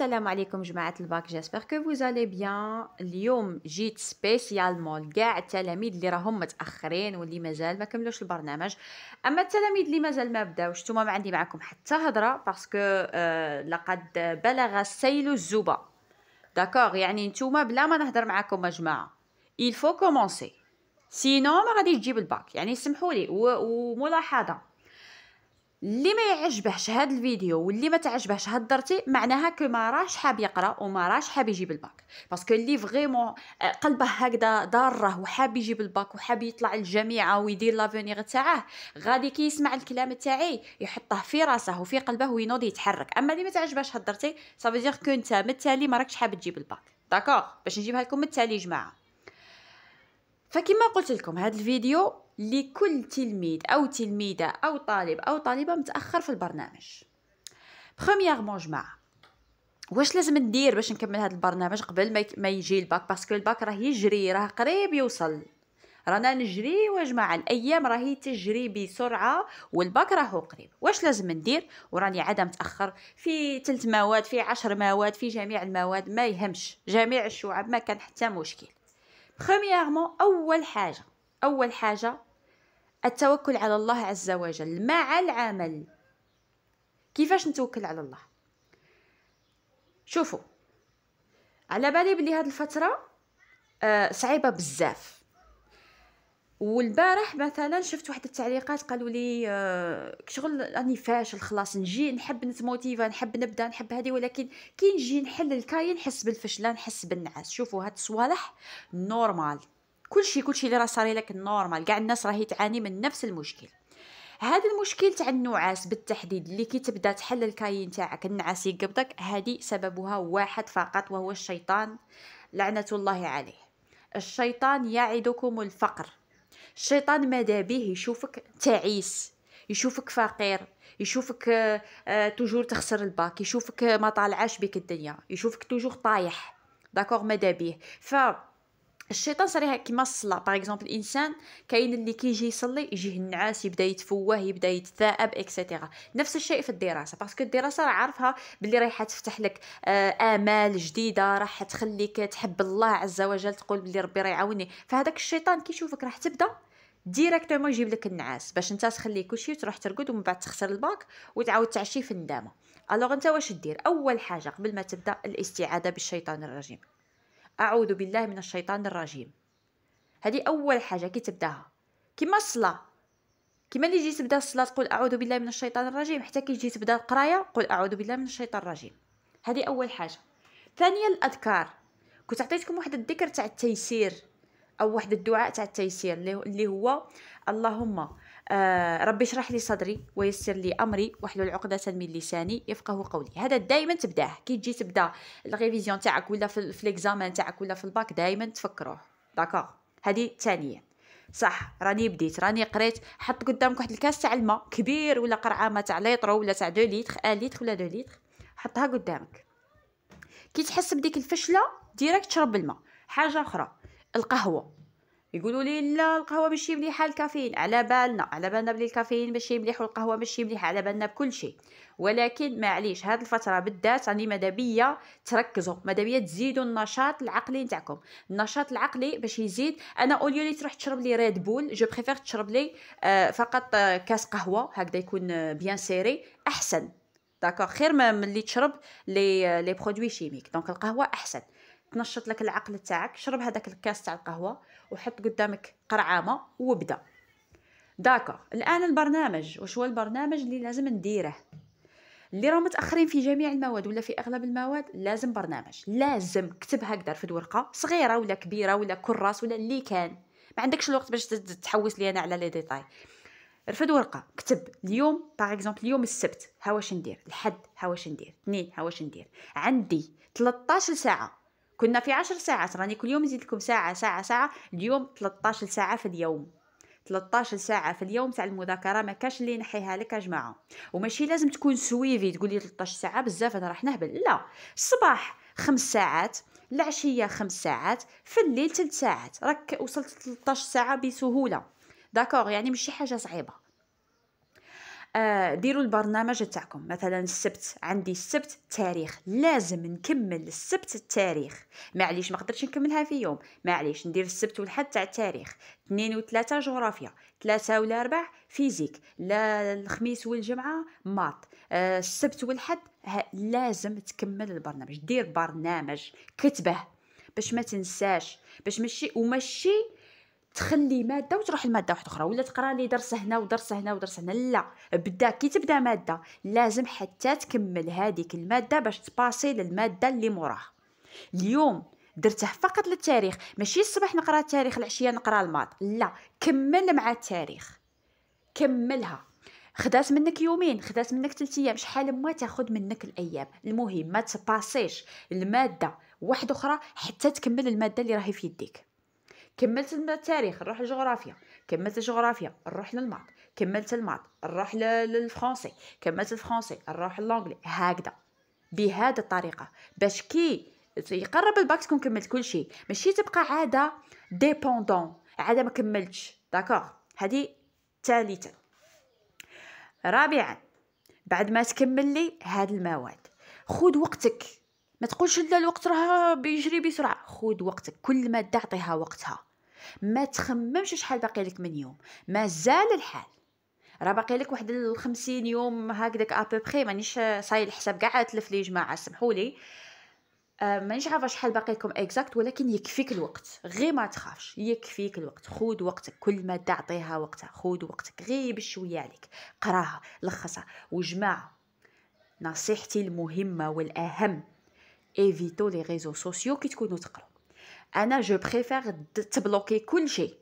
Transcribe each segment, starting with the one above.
السلام عليكم جماعة الباك جاسبر كو فوزالي بيان اليوم جيت سبيسيالمون لكاع التلاميذ اللي راهم متاخرين واللي مازال ما كملوش البرنامج اما التلاميذ اللي مازال ما بداوش نتوما ما عندي معكم حتى هضره باسكو لقد بلغ السيل الزبا داكوغ يعني نتوما بلا ما نهضر معكم يا جماعه il faut سينو ما غاديش تجيب الباك يعني سمحولي و... وملاحظه اللي ما يعجبهش هذا الفيديو واللي ما تعجبهش هاد درتي معناها كو ما راش حاب يقرا وما راش حاب يجيب الباك باسكو اللي فريمون آه، قلبه هكذا ضاره وحاب يجيب الباك وحاب يطلع للجامعه ويدير لافونيغ تاعه غادي كي يسمع الكلام تاعي يحطه في راسه وفي قلبه وينوض يتحرك اما اللي ما تعجبهش هاد درتي صافي دير كو انت بالتالي ما راكش حاب تجيب الباك داكوغ باش نجيبها لكم بالتالي جماعه فكما قلت لكم هذا الفيديو لكل تلميذ أو تلميذة أو طالب أو طالبة متأخر في البرنامج بخومييغمون جماعة واش لازم ندير باش نكمل هذا البرنامج قبل ما يجي الباك باسكو الباك راه يجري راه قريب يوصل رانا نجري وجماعة الايام راهي تجري بسرعه والباك راهو قريب واش لازم ندير وراني عاده متاخر في ثلاث مواد في عشر مواد في جميع المواد ما يهمش جميع الشعب ما كان حتى مشكل بريميرمون اول حاجه اول حاجه التوكل على الله عز وجل مع العمل كيفاش نتوكل على الله شوفوا على بالي بلي هاد الفتره آه صعيبه بزاف والبارح مثلا شفت واحد التعليقات قالوا لي آه شغل راني فاشل خلاص نجي نحب نتموتيفا نحب نبدا نحب هذه ولكن كي نجي نحل الكاين نحس بالفشل نحس بالنعاس شوفوا هاد الصوالح نورمال كلشي كلشي اللي راه صاري لك نورمال كاع الناس راهي تعاني من نفس المشكل هذا المشكل تاع النعاس بالتحديد اللي كي تبدا تحل الكاين تاعك النعاس يقبضك هذه سببها واحد فقط وهو الشيطان لعنه الله عليه الشيطان يعدكم الفقر الشيطان ماذا به يشوفك تعيس يشوفك فقير يشوفك توجور آه، آه، تخسر الباك يشوفك ما طالعاش بك الدنيا يشوفك توجور طايح داكوغ ماذا به ف الشيطان صار كيما الصلاه باغ اكزومبل الانسان كاين اللي كيجي يصلي يجيه النعاس يبدا يتفوه يبدا يتثاءب اكسيتيرا نفس الشيء في الدراسه باسكو الدراسه راه عارفها باللي رايحه تفتح لك آه، امال جديده راح تخليك تحب الله عز وجل تقول بلي ربي راه يعاوني فهذاك الشيطان كيشوفك راح تبدا ديريكتومون يجيب لك النعاس باش انت تخلي كلشي وتروح ترقد ومن بعد تخسر الباك وتعاود تعشي في الندامه الوغ انت واش دير اول حاجه قبل ما تبدا الاستعاذه بالشيطان الرجيم أعوذ بالله من الشيطان الرجيم هذه أول حاجة كي تبداها كما الصلاة كما اللي جيت تبدا الصلاة تقول أعوذ بالله من الشيطان الرجيم حتى كي جيت تبدا القراية قول أعوذ بالله من الشيطان الرجيم هذه أول حاجة ثانيا الأذكار كنت عطيتكم واحد الذكر تاع التيسير او واحد الدعاء تاع التيسير اللي هو اللهم آه، ربي اشرح لي صدري ويسر لي امري واحلل عقده من لساني يفقه قولي هذا دائما تبداه كي تجي تبدا الريفيزيون تاعك ولا في, في تاعك ولا في الباك دائما تفكروه داكوغ هذه تانية صح راني بديت راني قريت حط قدامك واحد الكاس تاع الماء كبير ولا قرعامه تاع ليطرو ولا تاع 2 لتر 1 لتر ولا 2 لتر حطها قدامك كي تحس بديك الفشله ديريكت تشرب الماء حاجه اخرى القهوه يقولوا لي لا القهوه ماشي مليحه الكافيين على بالنا على بالنا بلي الكافيين ماشي مليح والقهوه ماشي مليحه على بالنا بكل شيء ولكن معليش هاد الفتره بالذات راني مادا بيا تركزوا مادا بيا تزيدوا النشاط العقلي نتاعكم النشاط العقلي باش يزيد انا اوليو لي تروح تشرب لي ريد بول جو بريفير تشرب لي آه، فقط آه، كاس قهوه هكذا يكون بيان آه، سيري احسن داكوغ خير من ملي تشرب لي لي برودوي كيميك دونك القهوه احسن تنشط لك العقل تاعك شرب هذاك الكاس تاع القهوه وحط قدامك قرعامه وابدا داكا الان البرنامج وش هو البرنامج اللي لازم نديره اللي راهم متاخرين في جميع المواد ولا في اغلب المواد لازم برنامج لازم كتب هكذا في ورقه صغيره ولا كبيره ولا كراس ولا اللي كان ما عندكش الوقت باش تحوس لي انا على لي ديتاي رفد ورقه كتب اليوم باغ اكزومبل اليوم السبت ها واش ندير الحد ها واش ندير اثنين ها واش ندير عندي 13 ساعه كنا في عشر ساعات راني كل يوم نزيد لكم ساعة ساعة ساعة اليوم 13 ساعة في اليوم 13 ساعة في اليوم تاع المذاكرة ما كاش اللي نحيها لك يا جماعة وماشي لازم تكون سويفي تقولي 13 ساعة بزاف هذا راح نهبل لا الصباح خمس ساعات العشية خمس ساعات في الليل ثلاث ساعات راك وصلت 13 ساعة بسهولة داكوغ يعني ماشي حاجة صعيبة آه، ديروا البرنامج تاعكم مثلا السبت عندي السبت تاريخ لازم نكمل السبت التاريخ معليش ما قدرتش نكملها في يوم معليش ندير السبت والحد تاع التاريخ اثنين وثلاثة جغرافيا ثلاثة ولا أربع فيزيك لا الخميس والجمعة مات آه، السبت والحد لازم تكمل البرنامج دير برنامج كتبه باش ما تنساش باش ماشي وماشي تخلي ماده وتروح لماده واحده اخرى ولا تقرا لي درس هنا ودرس هنا ودرس هنا لا بدا كي تبدا ماده لازم حتى تكمل هذيك الماده باش تباسي للماده اللي موراها اليوم درته فقط للتاريخ ماشي الصباح نقرا التاريخ العشيه نقرا الماط لا كمل مع التاريخ كملها خدات منك يومين خدات منك ثلاث ايام شحال ما تاخذ منك الايام المهم ما تباسيش الماده واحده اخرى حتى تكمل الماده اللي راهي في يديك كملت التاريخ نروح للجغرافيا كملت الجغرافيا نروح للمات كملت المات نروح للفرنسي كملت الفرنسي نروح للانجلي هكذا بهذه الطريقه باش كي يقرب الباك تكون كملت كل شيء ماشي تبقى عاده ديبوندون عاده ما كملتش داكوغ هذه ثالثا رابعا بعد ما تكمل لي هاد المواد خذ وقتك ما تقولش لا الوقت راه بيجري بسرعه خذ وقتك كل ماده اعطيها وقتها ما تخممش شحال باقي لك من يوم مازال الحال راه باقي لك واحد ال 50 يوم هكذاك ابوبخي مانيش صاي الحساب كاع تلف لي جماعه سمحوا لي آه، مانيش عارفه شحال باقي لكم اكزاكت ولكن يكفيك الوقت غير ما تخافش يكفيك الوقت خود وقتك كل ما تعطيها وقتها خود وقتك غير بشويه عليك قراها لخصها وجماعه نصيحتي المهمه والاهم ايفيتو لي ريزو سوسيو كي تكونوا تقراو انا جو بريفير تبلوكي كل شيء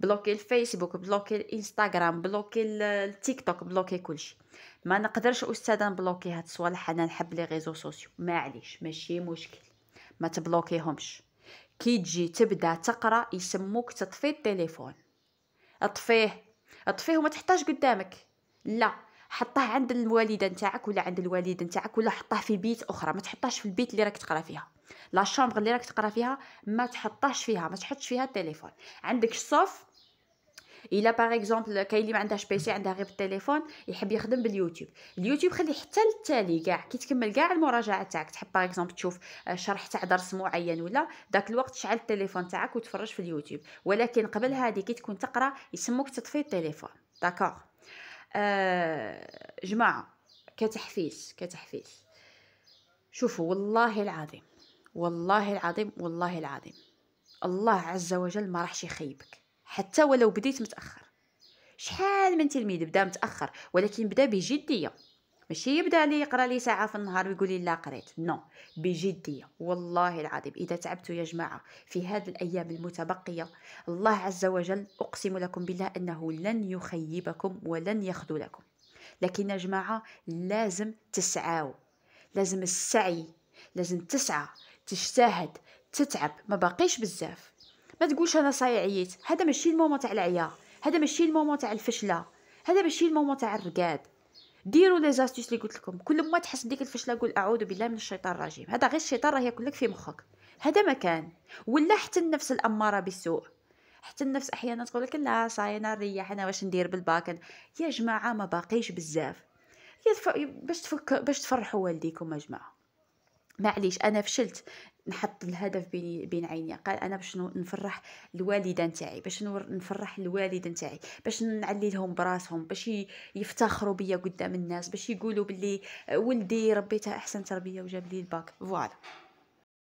بلوكي الفيسبوك بلوكي الانستغرام بلوكي التيك توك بلوكي كلشي ما نقدرش استاذه نبلوكي هاد الصوالح انا نحب لي ريزو سوسيو معليش ماشي مشكل ما تبلوكيهمش كي تجي تبدا تقرا يسموك تطفي التليفون اطفيه اطفيه وما تحتاج قدامك لا حطه عند الوالده نتاعك ولا عند الوالد نتاعك ولا حطه في بيت اخرى ما تحطهش في البيت اللي راك تقرا فيها لا شامبر اللي راك تقرا فيها ما تحطهش فيها ما تحطش فيها التليفون عندك الصوف الا باغ اكزومبل كاين اللي ما عندهاش بيسي عندها غير التليفون يحب يخدم باليوتيوب اليوتيوب خليه حتى للتالي كاع كي تكمل كاع المراجعه تاعك تحب باغ اكزومبل تشوف آه، شرح تاع درس معين ولا داك الوقت شعل التليفون تاعك وتفرج في اليوتيوب ولكن قبل هذه كي تكون تقرا يسموك تطفي التليفون داكوغ آه جماعه كتحفيز كتحفيز شوفوا والله العظيم والله العظيم والله العظيم الله عز وجل ما راحش يخيبك حتى ولو بديت متاخر شحال من تلميذ بدا متاخر ولكن بدا بجديه ماشي يبدا لي يقرا لي ساعه في النهار ويقول لي لا قريت نو بجديه والله العظيم اذا تعبتوا يا جماعه في هذه الايام المتبقيه الله عز وجل اقسم لكم بالله انه لن يخيبكم ولن يخذلكم لكن يا جماعه لازم تسعاو لازم السعي لازم تسعى تجتهد تتعب ما باقيش بزاف ما تقولش انا صايع عييت هذا ماشي المومون تاع العيا هذا ماشي المومون تاع الفشله هذا ماشي المومون تاع الرقاد ديروا لي زاستيس اللي قلت لكم كل ما تحس بديك الفشله قول اعوذ بالله من الشيطان الرجيم هذا غير الشيطان راه ياكل في مخك هذا ما كان ولا حتى النفس الاماره بالسوء حتى النفس احيانا تقول لك لا صاي انا نريح انا واش ندير بالباكن يا جماعه ما باقيش بزاف باش تفك باش تفرحوا والديكم يا جماعه معليش انا فشلت نحط الهدف بين عيني قال انا باش نفرح الوالده نتاعي باش نفرح الوالده نتاعي باش نعلي لهم براسهم باش يفتخروا بيا قدام الناس باش يقولوا بلي ولدي ربيته احسن تربيه وجاب لي الباك فوالا